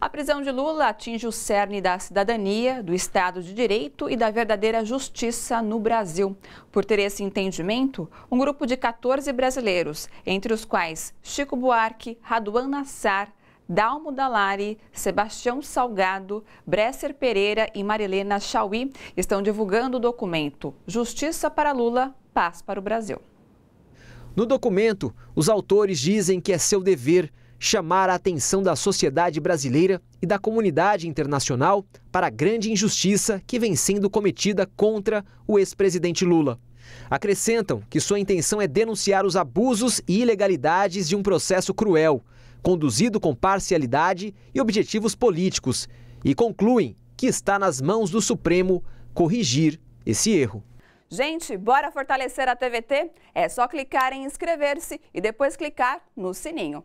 A prisão de Lula atinge o cerne da cidadania, do Estado de Direito e da verdadeira justiça no Brasil. Por ter esse entendimento, um grupo de 14 brasileiros, entre os quais Chico Buarque, Raduan Nassar, Dalmo Dalari, Sebastião Salgado, Bresser Pereira e Marilena Chauí estão divulgando o documento Justiça para Lula, Paz para o Brasil. No documento, os autores dizem que é seu dever chamar a atenção da sociedade brasileira e da comunidade internacional para a grande injustiça que vem sendo cometida contra o ex-presidente Lula. Acrescentam que sua intenção é denunciar os abusos e ilegalidades de um processo cruel, conduzido com parcialidade e objetivos políticos, e concluem que está nas mãos do Supremo corrigir esse erro. Gente, bora fortalecer a TVT? É só clicar em inscrever-se e depois clicar no sininho.